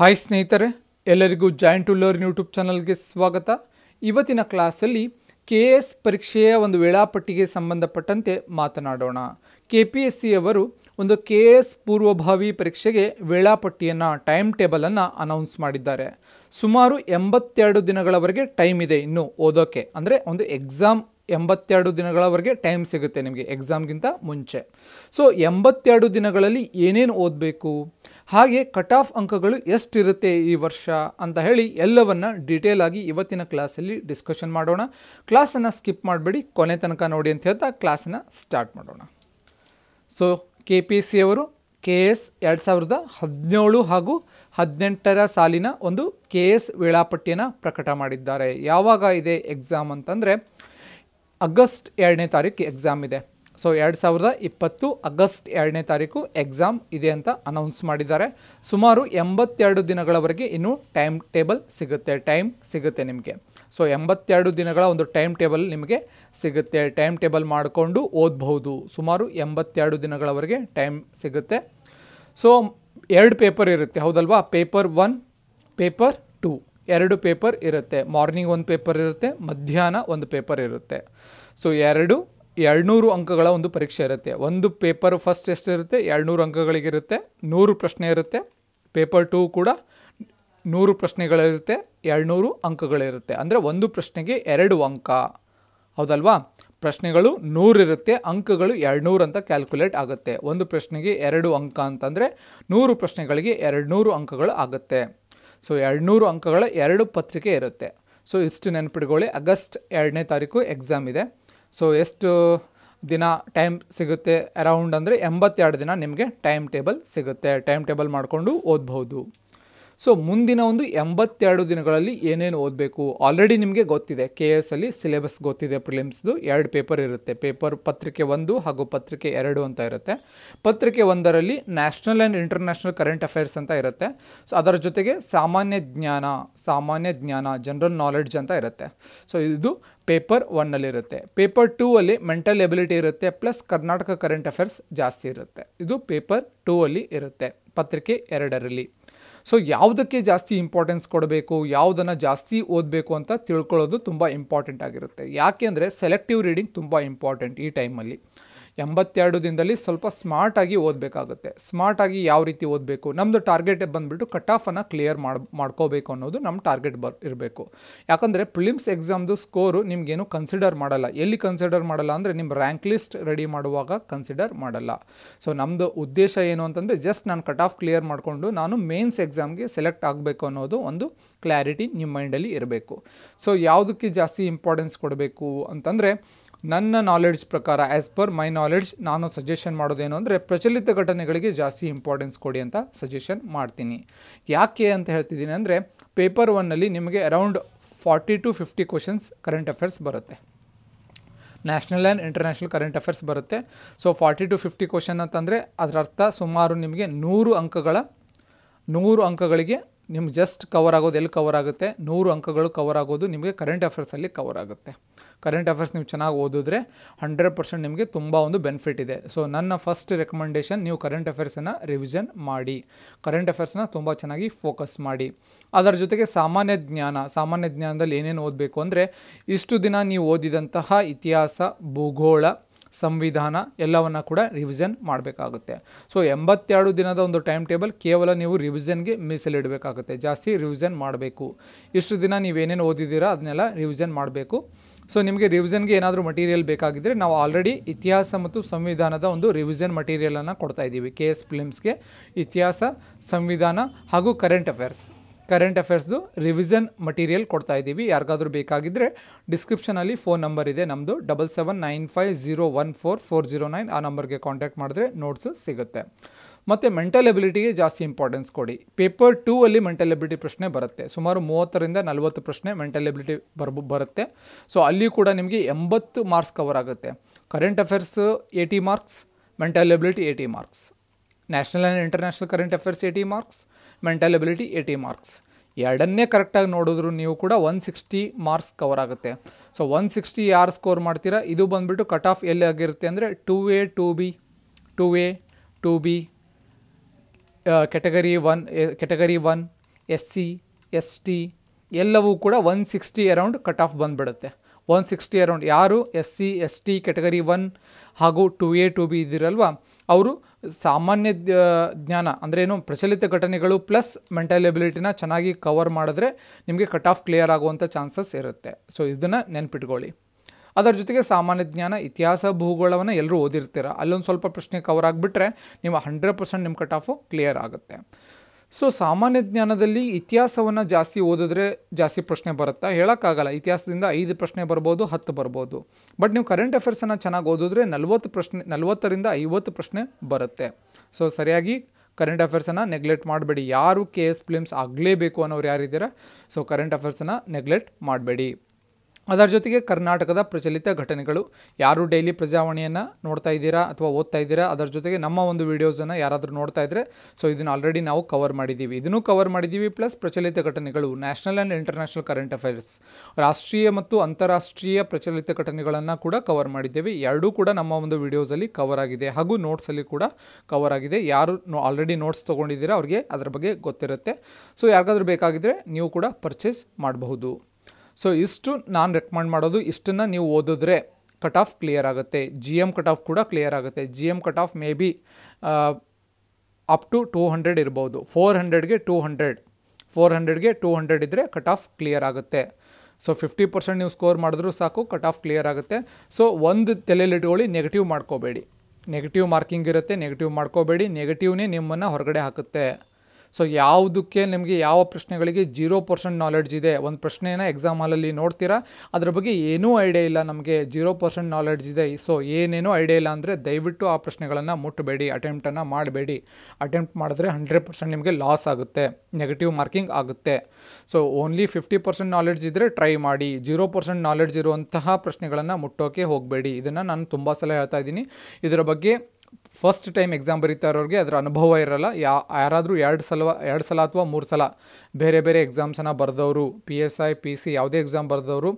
hi ಸ್ನೇಹಿತರೆ ಎಲ್ಲರಿಗೂ joint to learn YouTube ಚಾನಲ್ಗೆ ಸ್ವಾಗತ ಇವತ್ತಿನ ಕ್ಲಾಸಲ್ಲಿ ಕೆ ಎಸ್ ಪರೀಕ್ಷೆಯ ಒಂದು ವೇಳಾಪಟ್ಟಿಗೆ ಸಂಬಂಧಪಟ್ಟಂತೆ ಮಾತನಾಡೋಣ ಕೆ ಪಿ ಎಸ್ ಅವರು ಒಂದು ಕೆ ಎಸ್ ಪೂರ್ವಭಾವಿ ಪರೀಕ್ಷೆಗೆ ವೇಳಾಪಟ್ಟಿಯನ್ನು ಟೈಮ್ ಟೇಬಲನ್ನು ಅನೌನ್ಸ್ ಮಾಡಿದ್ದಾರೆ ಸುಮಾರು ಎಂಬತ್ತೆರಡು ದಿನಗಳವರೆಗೆ ಟೈಮ್ ಇದೆ ಇನ್ನು ಓದೋಕೆ ಅಂದರೆ ಒಂದು ಎಕ್ಸಾಮ್ ಎಂಬತ್ತೆರಡು ದಿನಗಳವರೆಗೆ ಟೈಮ್ ಸಿಗುತ್ತೆ ನಿಮಗೆ ಎಕ್ಸಾಮ್ಗಿಂತ ಮುಂಚೆ ಸೊ ಎಂಬತ್ತೆರಡು ದಿನಗಳಲ್ಲಿ ಏನೇನು ಓದಬೇಕು ಹಾಗೆ ಕಟ್ ಆಫ್ ಅಂಕಗಳು ಎಷ್ಟಿರುತ್ತೆ ಈ ವರ್ಷ ಅಂತ ಹೇಳಿ ಎಲ್ಲವನ್ನು ಡೀಟೇಲ್ ಆಗಿ ಇವತ್ತಿನ ಕ್ಲಾಸಲ್ಲಿ ಡಿಸ್ಕಷನ್ ಮಾಡೋಣ ಕ್ಲಾಸನ್ನು ಸ್ಕಿಪ್ ಮಾಡಬೇಡಿ ಕೊನೆ ತನಕ ನೋಡಿ ಅಂತ ಹೇಳ್ತಾ ಕ್ಲಾಸನ್ನು ಸ್ಟಾರ್ಟ್ ಮಾಡೋಣ ಸೊ ಕೆ ಪಿ ಸಿ ಅವರು ಕೆ ಎಸ್ ಎರಡು ಸಾವಿರದ ಹದಿನೇಳು ಹಾಗೂ ಹದಿನೆಂಟರ ಸಾಲಿನ ಒಂದು ಕೆ ಎಸ್ ವೇಳಾಪಟ್ಟಿಯನ್ನು ಪ್ರಕಟ ಮಾಡಿದ್ದಾರೆ ಯಾವಾಗ ಇದೆ ಎಕ್ಸಾಮ್ ಅಂತಂದರೆ ಆಗಸ್ಟ್ ಎರಡನೇ ತಾರೀಕು ಎಕ್ಸಾಮ್ ಇದೆ ಸೊ ಎರಡು ಸಾವಿರದ ಇಪ್ಪತ್ತು ಆಗಸ್ಟ್ ಎರಡನೇ ತಾರೀಕು ಎಕ್ಸಾಮ್ ಇದೆ ಅಂತ ಅನೌನ್ಸ್ ಮಾಡಿದ್ದಾರೆ ಸುಮಾರು ಎಂಬತ್ತೆರಡು ದಿನಗಳವರೆಗೆ ಇನ್ನೂ ಟೈಮ್ ಟೇಬಲ್ ಸಿಗುತ್ತೆ ಟೈಮ್ ಸಿಗುತ್ತೆ ನಿಮಗೆ ಸೊ ಎಂಬತ್ತೆರಡು ದಿನಗಳ ಒಂದು ಟೈಮ್ ಟೇಬಲ್ ನಿಮಗೆ ಸಿಗುತ್ತೆ ಟೈಮ್ ಟೇಬಲ್ ಮಾಡಿಕೊಂಡು ಓದಬಹುದು ಸುಮಾರು ಎಂಬತ್ತೆರಡು ದಿನಗಳವರೆಗೆ ಟೈಮ್ ಸಿಗುತ್ತೆ ಸೊ ಎರಡು ಪೇಪರ್ ಇರುತ್ತೆ ಹೌದಲ್ವಾ ಪೇಪರ್ ಒನ್ ಪೇಪರ್ ಟೂ ಎರಡು ಪೇಪರ್ ಇರುತ್ತೆ ಮಾರ್ನಿಂಗ್ ಒಂದು ಪೇಪರ್ ಇರುತ್ತೆ ಮಧ್ಯಾಹ್ನ ಒಂದು ಪೇಪರ್ ಇರುತ್ತೆ ಸೊ ಎರಡು ಎರಡುನೂರು ಅಂಕಗಳ ಒಂದು ಪರೀಕ್ಷೆ ಇರುತ್ತೆ ಒಂದು ಪೇಪರ್ ಫಸ್ಟ್ ಎಷ್ಟಿರುತ್ತೆ ಎರಡುನೂರು ಅಂಕಗಳಿಗಿರುತ್ತೆ ನೂರು ಪ್ರಶ್ನೆ ಇರುತ್ತೆ ಪೇಪರ್ ಟೂ ಕೂಡ ನೂರು ಪ್ರಶ್ನೆಗಳಿರುತ್ತೆ ಎರಡುನೂರು ಅಂಕಗಳಿರುತ್ತೆ ಅಂದರೆ ಒಂದು ಪ್ರಶ್ನೆಗೆ ಎರಡು ಅಂಕ ಹೌದಲ್ವಾ ಪ್ರಶ್ನೆಗಳು ನೂರಿರುತ್ತೆ ಅಂಕಗಳು ಎರಡುನೂರು ಅಂತ ಕ್ಯಾಲ್ಕುಲೇಟ್ ಆಗುತ್ತೆ ಒಂದು ಪ್ರಶ್ನೆಗೆ ಎರಡು ಅಂಕ ಅಂತಂದರೆ ನೂರು ಪ್ರಶ್ನೆಗಳಿಗೆ ಎರಡುನೂರು ಅಂಕಗಳು ಆಗುತ್ತೆ ಸೊ ಎರಡುನೂರು ಅಂಕಗಳ ಎರಡು ಪತ್ರಿಕೆ ಇರುತ್ತೆ ಸೊ ಇಷ್ಟು ನೆನ್ಪಿಟ್ಕೊಳ್ಳಿ ಆಗಸ್ಟ್ ಎರಡನೇ ತಾರೀಕು ಎಕ್ಸಾಮ್ ಇದೆ ಸೊ ಎಷ್ಟು ದಿನ ಟೈಮ್ ಸಿಗುತ್ತೆ ಅರೌಂಡ್ ಅಂದರೆ ಎಂಬತ್ತೆರಡು ದಿನ ನಿಮಗೆ ಟೈಮ್ ಟೇಬಲ್ ಸಿಗುತ್ತೆ ಟೈಮ್ ಟೇಬಲ್ ಮಾಡಿಕೊಂಡು ಓದ್ಬೋದು ಸೊ ಮುಂದಿನ ಒಂದು ಎಂಬತ್ತೆರಡು ದಿನಗಳಲ್ಲಿ ಏನೇನು ಓದಬೇಕು ಆಲ್ರೆಡಿ ನಿಮಗೆ ಗೊತ್ತಿದೆ ಕೆ ಎಸ್ ಅಲ್ಲಿ ಸಿಲೆಬಸ್ ಗೊತ್ತಿದೆ ಪ್ರಿಲಿಮ್ಸ್ದು ಎರಡು ಪೇಪರ್ ಇರುತ್ತೆ ಪೇಪರ್ ಪತ್ರಿಕೆ ಒಂದು ಹಾಗೂ ಪತ್ರಿಕೆ ಎರಡು ಅಂತ ಇರುತ್ತೆ ಪತ್ರಿಕೆ ಒಂದರಲ್ಲಿ national and international current affairs ಅಂತ ಇರುತ್ತೆ ಸೊ ಅದರ ಜೊತೆಗೆ ಸಾಮಾನ್ಯ ಜ್ಞಾನ ಸಾಮಾನ್ಯ ಜ್ಞಾನ ಜನರಲ್ ನಾಲೆಡ್ಜ್ ಅಂತ ಇರುತ್ತೆ ಸೊ ಇದು ಪೇಪರ್ ಒನ್ನಲ್ಲಿರುತ್ತೆ ಪೇಪರ್ ಟೂ ಅಲ್ಲಿ ಮೆಂಟಲ್ ಎಬಿಲಿಟಿ ಇರುತ್ತೆ ಪ್ಲಸ್ ಕರ್ನಾಟಕ ಕರೆಂಟ್ ಅಫೇರ್ಸ್ ಜಾಸ್ತಿ ಇರುತ್ತೆ ಇದು ಪೇಪರ್ ಟೂ ಅಲ್ಲಿ ಇರುತ್ತೆ ಪತ್ರಿಕೆ ಎರಡರಲ್ಲಿ ಸೊ ಯಾವುದಕ್ಕೆ ಜಾಸ್ತಿ ಇಂಪಾರ್ಟೆನ್ಸ್ ಕೊಡಬೇಕು ಯಾವುದನ್ನು ಜಾಸ್ತಿ ಓದಬೇಕು ಅಂತ ತಿಳ್ಕೊಳ್ಳೋದು ತುಂಬ ಇಂಪಾರ್ಟೆಂಟ್ ಆಗಿರುತ್ತೆ ಯಾಕೆಂದರೆ ಸೆಲೆಕ್ಟಿವ್ ರೀಡಿಂಗ್ ತುಂಬ ಇಂಪಾರ್ಟೆಂಟ್ ಈ ಟೈಮಲ್ಲಿ ಎಂಬತ್ತೆರಡು ದಿನದಲ್ಲಿ ಸ್ವಲ್ಪ ಸ್ಮಾರ್ಟಾಗಿ ಓದಬೇಕಾಗುತ್ತೆ ಸ್ಮಾರ್ಟಾಗಿ ಯಾವ ರೀತಿ ಓದಬೇಕು ನಮ್ಮದು ಟಾರ್ಗೆಟ್ ಬಂದುಬಿಟ್ಟು ಕಟ್ ಆಫನ್ನು ಕ್ಲಿಯರ್ ಮಾಡಿ ಮಾಡ್ಕೋಬೇಕು ಅನ್ನೋದು ನಮ್ಮ ಟಾರ್ಗೆಟ್ ಬರ್ ಇರಬೇಕು ಯಾಕಂದರೆ ಪ್ರಿಲಿಮ್ಸ್ ಎಕ್ಸಾಮ್ದು ಸ್ಕೋರು ನಿಮಗೇನು ಕನ್ಸಿಡರ್ ಮಾಡಲ್ಲ ಎಲ್ಲಿ ಕನ್ಸಿಡರ್ ಮಾಡಲ್ಲ ಅಂದರೆ ನಿಮ್ಮ ರ್ಯಾಂಕ್ ಲಿಸ್ಟ್ ರೆಡಿ ಮಾಡುವಾಗ ಕನ್ಸಿಡರ್ ಮಾಡಲ್ಲ ಸೊ ನಮ್ಮದು ಉದ್ದೇಶ ಏನು ಅಂತಂದರೆ ಜಸ್ಟ್ ನಾನು ಕಟ್ ಆಫ್ ಕ್ಲಿಯರ್ ಮಾಡಿಕೊಂಡು ನಾನು ಮೇನ್ಸ್ ಎಕ್ಸಾಮ್ಗೆ ಸೆಲೆಕ್ಟ್ ಆಗಬೇಕು ಅನ್ನೋದು ಒಂದು ಕ್ಲಾರಿಟಿ ನಿಮ್ಮ ಮೈಂಡಲ್ಲಿ ಇರಬೇಕು ಸೊ ಯಾವುದಕ್ಕೆ ಜಾಸ್ತಿ ಇಂಪಾರ್ಟೆನ್ಸ್ ಕೊಡಬೇಕು ಅಂತಂದರೆ ನನ್ನ ನಾಲೆಡ್ಜ್ ಪ್ರಕಾರ ಆ್ಯಸ್ ಪರ್ ಮೈ ನಾಲೆಡ್ಜ್ ನಾನು ಸಜೆಷನ್ ಮಾಡೋದೇನು ಅಂದರೆ ಪ್ರಚಲಿತ ಘಟನೆಗಳಿಗೆ ಜಾಸ್ತಿ ಇಂಪಾರ್ಟೆನ್ಸ್ ಕೊಡಿ ಅಂತ ಸಜೆಷನ್ ಮಾಡ್ತೀನಿ ಯಾಕೆ ಅಂತ ಹೇಳ್ತಿದ್ದೀನಿ ಅಂದರೆ ಪೇಪರ್ ಒನ್ನಲ್ಲಿ ನಿಮಗೆ around forty to fifty questions current affairs ಬರುತ್ತೆ national and international current affairs ಬರುತ್ತೆ so forty to fifty question ಅಂತಂದರೆ ಅದರ ಅರ್ಥ ಸುಮಾರು ನಿಮಗೆ ನೂರು ಅಂಕಗಳ ನೂರು ಅಂಕಗಳಿಗೆ ನಿಮ್ಗೆ ಜಸ್ಟ್ ಕವರ್ ಆಗೋದು ಎಲ್ಲಿ ಕವರ್ ಆಗುತ್ತೆ ನೂರು ಅಂಕಗಳು ಕವರ್ ಆಗೋದು ನಿಮಗೆ ಕರೆಂಟ್ ಅಫೇರ್ಸಲ್ಲಿ ಕವರ್ ಆಗುತ್ತೆ ಕರೆಂಟ್ ಅಫೇರ್ಸ್ ನೀವು ಚೆನ್ನಾಗಿ ಓದಿದ್ರೆ ಹಂಡ್ರೆಡ್ ಪರ್ಸೆಂಟ್ ನಿಮಗೆ ತುಂಬ ಒಂದು ಬೆನಿಫಿಟ್ ಇದೆ ಸೊ ನನ್ನ ಫಸ್ಟ್ ರೆಕಮೆಂಡೇಶನ್ ನೀವು ಕರೆಂಟ್ ಅಫೇರ್ಸನ್ನು ರಿವಿಷನ್ ಮಾಡಿ ಕರೆಂಟ್ ಅಫೇರ್ಸ್ನ ತುಂಬ ಚೆನ್ನಾಗಿ ಫೋಕಸ್ ಮಾಡಿ ಅದರ ಜೊತೆಗೆ ಸಾಮಾನ್ಯ ಜ್ಞಾನ ಸಾಮಾನ್ಯ ಜ್ಞಾನದಲ್ಲಿ ಏನೇನು ಓದಬೇಕು ಅಂದರೆ ಇಷ್ಟು ದಿನ ನೀವು ಓದಿದಂತಹ ಇತಿಹಾಸ ಭೂಗೋಳ ಸಂವಿಧಾನ ಎಲ್ಲವನ್ನು ಕೂಡ ರಿವಿಷನ್ ಮಾಡಬೇಕಾಗುತ್ತೆ ಸೊ ಎಂಬತ್ತೆರಡು ದಿನದ ಒಂದು ಟೈಮ್ ಟೇಬಲ್ ಕೇವಲ ನೀವು ರಿವಿಷನ್ಗೆ ಮೀಸಲಿಡಬೇಕಾಗುತ್ತೆ ಜಾಸ್ತಿ ರಿವಿಷನ್ ಮಾಡಬೇಕು ಇಷ್ಟು ದಿನ ನೀವೇನೇನು ಓದಿದ್ದೀರಾ ಅದನ್ನೆಲ್ಲ ರಿವಿಷನ್ ಮಾಡಬೇಕು ಸೊ ನಿಮಗೆ ರಿವಿಷನ್ಗೆ ಏನಾದರೂ ಮಟೀರಿಯಲ್ ಬೇಕಾಗಿದ್ದರೆ ನಾವು ಆಲ್ರೆಡಿ ಇತಿಹಾಸ ಮತ್ತು ಸಂವಿಧಾನದ ಒಂದು ರಿವಿಷನ್ ಮಟೀರಿಯಲನ್ನು ಕೊಡ್ತಾ ಇದ್ದೀವಿ ಕೆ ಎಸ್ ಫಿಲಿಮ್ಸ್ಗೆ ಇತಿಹಾಸ ಸಂವಿಧಾನ ಹಾಗೂ ಕರೆಂಟ್ ಅಫೇರ್ಸ್ ಕರೆಂಟ್ ಅಫೇರ್ಸ್ದು ರಿವಿಷನ್ ಮಟೀರಿಯಲ್ ಕೊಡ್ತಾ ಇದ್ದೀವಿ ಯಾರಿಗಾದರೂ ಬೇಕಾಗಿದ್ದರೆ ಡಿಸ್ಕ್ರಿಪ್ಷನಲ್ಲಿ ಫೋನ್ ನಂಬರ್ ಇದೆ ನಮ್ಮದು double seven nine five zero one four four zero nine ಆ ನಂಬರ್ಗೆ ಕಾಂಟ್ಯಾಕ್ಟ್ ಮಾಡಿದ್ರೆ ನೋಟ್ಸು ಸಿಗುತ್ತೆ ಮತ್ತು ಮೆಂಟಲ್ ಎಬಿಲಿಟಿಗೆ ಜಾಸ್ತಿ ಇಂಪಾರ್ಟೆನ್ಸ್ ಕೊಡಿ ಪೇಪರ್ ಟೂ ಅಲ್ಲಿ ಮೆಂಟಲ್ ಎಬಿಲಿಟಿ ಪ್ರಶ್ನೆ ಬರುತ್ತೆ ಸುಮಾರು ಮೂವತ್ತರಿಂದ ನಲವತ್ತು ಪ್ರಶ್ನೆ ಮೆಂಟಲ್ ಎಬಿಲಿಟಿ ಬರುತ್ತೆ ಸೊ ಅಲ್ಲಿ ಕೂಡ ನಿಮಗೆ ಎಂಬತ್ತು ಮಾರ್ಕ್ಸ್ ಕವರ್ ಆಗುತ್ತೆ current affairs eighty marks mental ability eighty marks national and international current affairs eighty marks mental ability eighty marks ಎರಡನ್ನೇ ಕರೆಕ್ಟಾಗಿ ನೋಡಿದ್ರು ನೀವು ಕೂಡ ಒನ್ ಸಿಕ್ಸ್ಟಿ ಮಾರ್ಕ್ಸ್ ಕವರ್ ಆಗುತ್ತೆ ಸೊ ಒನ್ ಸಿಕ್ಸ್ಟಿ ಯಾರು ಸ್ಕೋರ್ ಮಾಡ್ತೀರಾ ಇದು ಬಂದುಬಿಟ್ಟು ಕಟ್ ಆಫ್ ಎಲ್ಲಿ ಆಗಿರುತ್ತೆ ಅಂದರೆ two A two B two A two B category one category one S C S T ಎಲ್ಲವೂ ಕೂಡ one sixty around cut off ಬಂದುಬಿಡುತ್ತೆ ಒನ್ ಸಿಕ್ಸ್ಟಿ ಅರೌಂಡ್ ಯಾರು S C S T category one ಹಾಗೂ two A two B ಇದ್ದಿರಲ್ವ ಅವರು ಸಾಮಾನ್ಯ ಜ್ಞಾನ ಅಂದರೆ ಏನು ಪ್ರಚಲಿತ ಘಟನೆಗಳು ಪ್ಲಸ್ ಮೆಂಟಲ್ ಎಬಿಲಿಟಿನ ಚೆನ್ನಾಗಿ ಕವರ್ ಮಾಡಿದ್ರೆ ನಿಮಗೆ ಕಟ್ ಆಫ್ ಕ್ಲಿಯರ್ ಆಗುವಂಥ ಚಾನ್ಸಸ್ ಇರುತ್ತೆ ಸೊ ಇದನ್ನು ನೆನ್ಪಿಟ್ಕೊಳ್ಳಿ ಅದರ ಜೊತೆಗೆ ಸಾಮಾನ್ಯ ಜ್ಞಾನ ಇತಿಹಾಸ ಭೂಗೋಳವನ್ನು ಎಲ್ಲರೂ ಓದಿರ್ತೀರ ಅಲ್ಲೊಂದು ಸ್ವಲ್ಪ ಪ್ರಶ್ನೆ ಕವರ್ ಆಗಿಬಿಟ್ರೆ ನೀವು ಹಂಡ್ರೆಡ್ ಪರ್ಸೆಂಟ್ ನಿಮ್ಮ ಕಟ್ ಆಫು ಕ್ಲಿಯರ್ ಆಗುತ್ತೆ ಸೊ ಸಾಮಾನ್ಯ ಜ್ಞಾನದಲ್ಲಿ ಇತಿಹಾಸವನ್ನು ಜಾಸ್ತಿ ಓದಿದ್ರೆ ಜಾಸ್ತಿ ಪ್ರಶ್ನೆ ಬರುತ್ತಾ ಹೇಳೋಕ್ಕಾಗಲ್ಲ ಇತಿಹಾಸದಿಂದ ಐದು ಪ್ರಶ್ನೆ ಬರ್ಬೋದು ಹತ್ತು ಬರ್ಬೋದು ಬಟ್ ನೀವು ಕರೆಂಟ್ ಅಫೇರ್ಸನ್ನು ಚೆನ್ನಾಗಿ ಓದಿದ್ರೆ ನಲ್ವತ್ತು ಪ್ರಶ್ನೆ ನಲವತ್ತರಿಂದ ಐವತ್ತು ಪ್ರಶ್ನೆ ಬರುತ್ತೆ ಸೊ ಸರಿಯಾಗಿ ಕರೆಂಟ್ ಅಫೇರ್ಸನ್ನು ನೆಗ್ಲೆಕ್ಟ್ ಮಾಡಬೇಡಿ ಯಾರು ಕೆ ಎಸ್ ಫಿಲಿಮ್ಸ್ ಆಗಲೇಬೇಕು ಅನ್ನೋರು ಯಾರಿದ್ದೀರಾ ಸೊ ಕರೆಂಟ್ ಅಫೇರ್ಸನ್ನು ನೆಗ್ಲೆಕ್ಟ್ ಮಾಡಬೇಡಿ ಅದರ ಜೊತೆಗೆ ಕರ್ನಾಟಕದ ಪ್ರಚಲಿತ ಘಟನೆಗಳು ಯಾರು ಡೈಲಿ ಪ್ರಜಾವಾಣಿಯನ್ನು ನೋಡ್ತಾ ಇದ್ದೀರಾ ಅಥವಾ ಓದ್ತಾ ಇದ್ದೀರಾ ಅದರ ಜೊತೆಗೆ ನಮ್ಮ ಒಂದು ವೀಡಿಯೋಸನ್ನು ಯಾರಾದರೂ ನೋಡ್ತಾ ಇದ್ದರೆ ಸೊ ಇದನ್ನು ಆಲ್ರೆಡಿ ನಾವು ಕವರ್ ಮಾಡಿದ್ದೀವಿ ಇದನ್ನು ಕವರ್ ಮಾಡಿದ್ದೀವಿ ಪ್ಲಸ್ ಪ್ರಚಲಿತ ಘಟನೆಗಳು national and international current affairs ರಾಷ್ಟ್ರೀಯ ಮತ್ತು ಅಂತಾರಾಷ್ಟ್ರೀಯ ಪ್ರಚಲಿತ ಘಟನೆಗಳನ್ನು ಕೂಡ ಕವರ್ ಮಾಡಿದ್ದೇವೆ ಎರಡೂ ಕೂಡ ನಮ್ಮ ಒಂದು ವೀಡಿಯೋಸಲ್ಲಿ ಕವರ್ ಆಗಿದೆ ಹಾಗೂ ನೋಟ್ಸಲ್ಲಿ ಕೂಡ ಕವರ್ ಆಗಿದೆ ಯಾರು ಆಲ್ರೆಡಿ ನೋಟ್ಸ್ ತೊಗೊಂಡಿದ್ದೀರಾ ಅವ್ರಿಗೆ ಅದರ ಬಗ್ಗೆ ಗೊತ್ತಿರುತ್ತೆ ಸೊ ಯಾರಿಗಾದ್ರೂ ಬೇಕಾಗಿದ್ದರೆ ನೀವು ಕೂಡ ಪರ್ಚೇಸ್ ಮಾಡಬಹುದು ಸೊ ಇಷ್ಟು ನಾನು ರೆಕಮೆಂಡ್ ಮಾಡೋದು ಇಷ್ಟನ್ನು ನೀವು ಓದಿದ್ರೆ ಕಟ್ ಆಫ್ ಕ್ಲಿಯರ್ ಆಗುತ್ತೆ ಜಿ ಎಮ್ ಕಟ್ ಆಫ್ ಕೂಡ ಕ್ಲಿಯರ್ ಆಗುತ್ತೆ G M cut off maybe up to two hundred ಇರ್ಬೋದು ಫೋರ್ ಹಂಡ್ರೆಡ್ಗೆ ಟೂ ಹಂಡ್ರೆಡ್ ಫೋರ್ ಹಂಡ್ರೆಡ್ಗೆ ಟೂ ಹಂಡ್ರೆಡ್ ಇದ್ದರೆ ಕಟ್ ಆಫ್ ಕ್ಲಿಯರ್ ಆಗುತ್ತೆ ಸೊ ಫಿಫ್ಟಿ ಪರ್ಸೆಂಟ್ ನೀವು ಸ್ಕೋರ್ ಮಾಡಿದ್ರೂ ಸಾಕು ಕಟ್ ಆಫ್ ಕ್ಲಿಯರ್ ಆಗುತ್ತೆ ಸೊ ಒಂದು ತಲೆಯಲ್ಲಿಟ್ಕೊಳ್ಳಿ ನೆಗೆಟಿವ್ ಮಾಡ್ಕೋಬೇಡಿ ನೆಗೆಟಿವ್ ಮಾರ್ಕಿಂಗ್ ಇರುತ್ತೆ ನೆಗೆಟಿವ್ ಮಾಡ್ಕೋಬೇಡಿ ನೆಗೆಟಿವ್ನೇ ನಿಮ್ಮನ್ನು ಹೊರಗಡೆ ಹಾಕುತ್ತೆ ಸೊ ಯಾವುದಕ್ಕೆ ನಿಮಗೆ ಯಾವ ಪ್ರಶ್ನೆಗಳಿಗೆ ಜೀರೋ ಪರ್ಸೆಂಟ್ ನಾಲೆಡ್ಜ್ ಇದೆ ಒಂದು ಪ್ರಶ್ನೆಯನ್ನು ಎಕ್ಸಾಮ್ ಹಾಲಲ್ಲಿ ನೋಡ್ತೀರಾ ಅದರ ಬಗ್ಗೆ ಏನೂ ಐಡಿಯಾ ಇಲ್ಲ ನಮಗೆ ಜೀರೋ ಪರ್ಸೆಂಟ್ ನಾಲೆಡ್ಜ್ ಇದೆ ಸೊ ಏನೇನೂ ಐಡಿಯಾ ಇಲ್ಲ ಅಂದರೆ ದಯವಿಟ್ಟು ಆ ಪ್ರಶ್ನೆಗಳನ್ನು ಮುಟ್ಟಬೇಡಿ ಅಟೆಂಪ್ಟನ್ನು ಮಾಡಬೇಡಿ ಅಟೆಂಪ್ಟ್ ಮಾಡಿದ್ರೆ ಹಂಡ್ರೆಡ್ ಪರ್ಸೆಂಟ್ ನಿಮಗೆ ಲಾಸ್ ಆಗುತ್ತೆ ನೆಗೆಟಿವ್ ಮಾರ್ಕಿಂಗ್ ಆಗುತ್ತೆ so only fifty percent knowledge ಇದ್ದರೆ ಟ್ರೈ ಮಾಡಿ ಜೀರೋ ಪರ್ಸೆಂಟ್ ನಾಲೆಡ್ಜ್ ಇರುವಂತಹ ಪ್ರಶ್ನೆಗಳನ್ನು ಮುಟ್ಟೋಕೆ ಹೋಗಬೇಡಿ ಇದನ್ನು ನಾನು ತುಂಬ ಸಲ ಹೇಳ್ತಾ ಇದ್ದೀನಿ ಇದರ ಬಗ್ಗೆ ಫಸ್ಟ್ ಟೈಮ್ ಎಕ್ಸಾಮ್ ಬರೀತಾ ಇರೋರಿಗೆ ಅದರ ಅನುಭವ ಇರಲ್ಲ ಯಾ ಯಾರಾದರೂ ಎರಡು ಸಲ ಎರಡು ಸಲ ಅಥವಾ ಮೂರು ಸಲ ಬೇರೆ ಬೇರೆ ಎಕ್ಸಾಮ್ಸನ್ನು ಬರೆದವರು P S I P C ಯಾವುದೇ ಎಕ್ಸಾಮ್ ಬರೆದವರು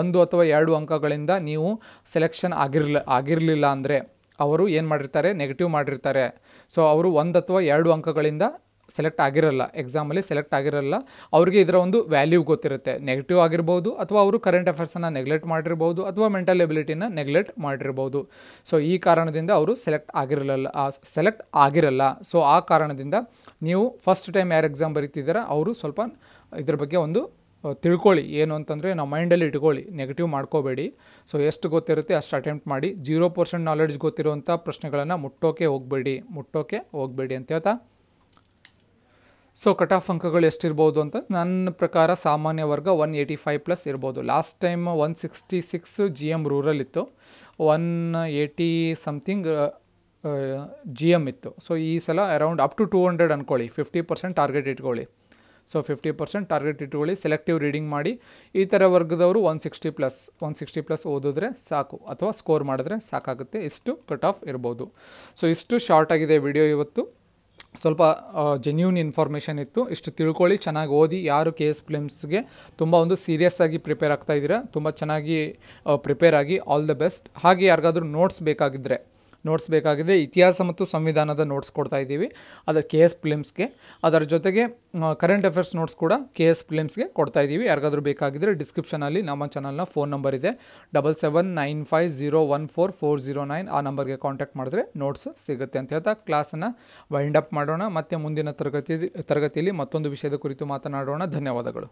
ಒಂದು ಅಥವಾ ಎರಡು ಅಂಕಗಳಿಂದ ನೀವು ಸೆಲೆಕ್ಷನ್ ಆಗಿರ್ಲ ಆಗಿರಲಿಲ್ಲ ಅಂದರೆ ಅವರು ಏನು ಮಾಡಿರ್ತಾರೆ ನೆಗೆಟಿವ್ ಮಾಡಿರ್ತಾರೆ ಸೊ ಅವರು ಒಂದು ಅಥವಾ ಎರಡು ಅಂಕಗಳಿಂದ ಸೆಲೆಕ್ಟ್ ಆಗಿರಲ್ಲ ಎಕ್ಸಾಮಲ್ಲಿ ಸೆಲೆಕ್ಟ್ ಆಗಿರಲ್ಲ ಅವರಿಗೆ ಇದರ ಒಂದು ವ್ಯಾಲ್ಯೂ ಗೊತ್ತಿರುತ್ತೆ ನೆಗೆಟಿವ್ ಆಗಿರ್ಬೋದು ಅಥವಾ ಅವರು ಕರೆಂಟ್ ಅಫೇರ್ಸನ್ನು ನೆಗ್ಲೆಕ್ಟ್ ಮಾಡಿರ್ಬೋದು ಅಥವಾ ಮೆಂಟಲ್ ಎಬಿಲಿಟಿನ ನೆಗ್ಲೆಕ್ಟ್ ಮಾಡಿರ್ಬೋದು ಸೊ ಈ ಕಾರಣದಿಂದ ಅವರು ಸೆಲೆಕ್ಟ್ ಆಗಿರಲ್ಲ ಸೆಲೆಕ್ಟ್ ಆಗಿರಲ್ಲ ಸೊ ಆ ಕಾರಣದಿಂದ ನೀವು ಫಸ್ಟ್ ಟೈಮ್ ಯಾರು ಎಕ್ಸಾಮ್ ಬರೀತಿದ್ದೀರಾ ಅವರು ಸ್ವಲ್ಪ ಇದ್ರ ಬಗ್ಗೆ ಒಂದು ತಿಳ್ಕೊಳ್ಳಿ ಏನು ಅಂತಂದರೆ ನಾವು ಮೈಂಡಲ್ಲಿ ಇಟ್ಕೊಳ್ಳಿ ನೆಗೆಟಿವ್ ಮಾಡ್ಕೋಬೇಡಿ ಸೊ ಎಷ್ಟು ಗೊತ್ತಿರುತ್ತೆ ಅಷ್ಟು ಅಟೆಂಪ್ಟ್ ಮಾಡಿ ಜೀರೋ ಪರ್ಸೆಂಟ್ ನಾಲೆಡ್ಜ್ ಗೊತ್ತಿರುವಂಥ ಪ್ರಶ್ನೆಗಳನ್ನು ಮುಟ್ಟೋಕೆ ಹೋಗಬೇಡಿ ಮುಟ್ಟೋಕೆ ಹೋಗಬೇಡಿ ಅಂತ ಹೇಳ್ತಾ ಸೊ ಕಟ್ ಆಫ್ ಅಂಕಗಳು ಎಷ್ಟಿರ್ಬೋದು ಅಂತ ನನ್ನ ಪ್ರಕಾರ ಸಾಮಾನ್ಯ ವರ್ಗ ಒನ್ ಏಯ್ಟಿ ಫೈವ್ ಪ್ಲಸ್ ಇರ್ಬೋದು last time one sixty six G M rural ಇತ್ತು one eighty something G M ಇತ್ತು ಸೊ ಈ ಸಲ around up to two hundred ಅಂದ್ಕೊಳ್ಳಿ ಫಿಫ್ಟಿ ಪರ್ಸೆಂಟ್ ಟಾರ್ಗೆಟ್ ಇಟ್ಕೊಳ್ಳಿ ಸೊ ಫಿಫ್ಟಿ ಪರ್ಸೆಂಟ್ ಟಾರ್ಗೆಟ್ ಇಟ್ಕೊಳ್ಳಿ ಸೆಲೆಕ್ಟಿವ್ ರೀಡಿಂಗ್ ಮಾಡಿ ಈ ಥರ ವರ್ಗದವರು one sixty plus one sixty plus ಓದಿದ್ರೆ ಸಾಕು ಅಥವಾ ಸ್ಕೋರ್ ಮಾಡಿದ್ರೆ ಸಾಕಾಗುತ್ತೆ ಇಷ್ಟು ಕಟ್ ಆಫ್ ಇರ್ಬೋದು ಸೊ ಇಷ್ಟು ಶಾರ್ಟ್ ಆಗಿದೆ ವಿಡಿಯೋ ಇವತ್ತು ಸ್ವಲ್ಪ ಜೆನ್ಯೂನ್ ಇನ್ಫಾರ್ಮೇಷನ್ ಇತ್ತು ಇಷ್ಟು ತಿಳ್ಕೊಳ್ಳಿ ಚೆನ್ನಾಗಿ ಓದಿ ಯಾರು ಕೆ ಎಸ್ ಫಿಲಿಮ್ಸ್ಗೆ ತುಂಬ ಒಂದು ಸೀರಿಯಸ್ ಆಗಿ ಪ್ರಿಪೇರ್ ಆಗ್ತಾ ಇದ್ದೀರಾ ತುಂಬ ಚೆನ್ನಾಗಿ ಪ್ರಿಪೇರ್ ಆಗಿ ಆಲ್ ದ ಬೆಸ್ಟ್ ಹಾಗೆ ಯಾರಿಗಾದರೂ ನೋಟ್ಸ್ ಬೇಕಾಗಿದ್ದರೆ ನೋಟ್ಸ್ ಬೇಕಾಗಿದೆ ಇತಿಹಾಸ ಮತ್ತು ಸಂವಿಧಾನದ ನೋಟ್ಸ್ ಕೊಡ್ತಾ ಇದ್ದೀವಿ ಅದರ ಕೆ ಎಸ್ ಫಿಲಿಮ್ಸ್ಗೆ ಅದರ ಜೊತೆಗೆ ಕರೆಂಟ್ ಅಫೇರ್ಸ್ ನೋಟ್ಸ್ ಕೂಡ ಕೆ ಎಸ್ ಫಿಲಿಮ್ಸ್ಗೆ ಕೊಡ್ತಾ ಇದ್ದೀವಿ ಯಾರಿಗಾದರೂ ಬೇಕಾಗಿದ್ದರೆ ಡಿಸ್ಕ್ರಿಪ್ಷನಲ್ಲಿ ನಮ್ಮ ಚಾನಲ್ನ ಫೋನ್ ನಂಬರ್ ಇದೆ double seven nine five zero one four four zero nine ಆ ನಂಬರ್ಗೆ ಕಾಂಟ್ಯಾಕ್ಟ್ ಮಾಡಿದ್ರೆ ನೋಟ್ಸ್ ಸಿಗುತ್ತೆ ಅಂತ ಹೇಳ್ತಾ ಕ್ಲಾಸನ್ನು ವೈಂಡ್ ಅಪ್ ಮಾಡೋಣ ಮತ್ತು ಮುಂದಿನ ತರಗತಿ ತರಗತಿಯಲ್ಲಿ ಮತ್ತೊಂದು ವಿಷಯದ ಕುರಿತು ಮಾತನಾಡೋಣ ಧನ್ಯವಾದಗಳು